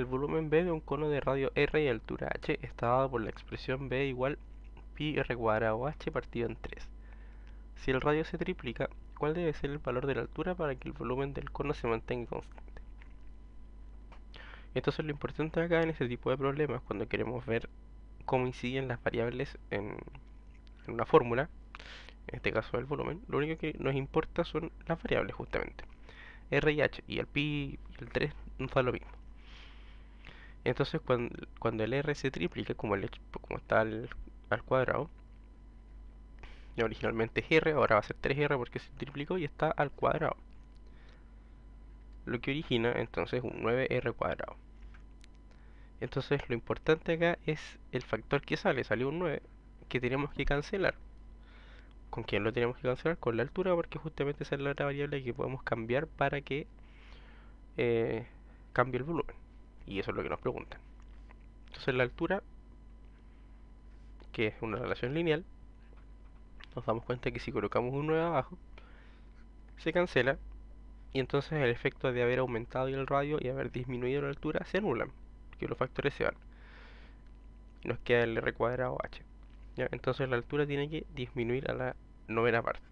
El volumen B de un cono de radio R y altura H está dado por la expresión B igual pi R cuadrado H partido en 3. Si el radio se triplica, ¿cuál debe ser el valor de la altura para que el volumen del cono se mantenga constante? Entonces lo importante acá en este tipo de problemas, cuando queremos ver cómo inciden las variables en, una fórmula, en este caso el volumen, lo único que nos importa son las variables justamente. R y H y el pi y el 3 nos da lo mismo. Entonces cuando, el r se triplica, como, el, como está al, al cuadrado, originalmente es r, ahora va a ser 3r porque se triplicó y está al cuadrado. Lo que origina entonces un 9r cuadrado. Entonces lo importante acá es el factor que sale, salió un 9, que tenemos que cancelar. ¿Con quién lo tenemos que cancelar? Con la altura, porque justamente esa es la variable que podemos cambiar para que eh, cambie el volumen. Y eso es lo que nos preguntan. Entonces la altura, que es una relación lineal, nos damos cuenta que si colocamos un 9 abajo, se cancela y entonces el efecto de haber aumentado el radio y haber disminuido la altura se anulan, que los factores se van. Nos queda el R cuadrado H. Entonces la altura tiene que disminuir a la novena parte.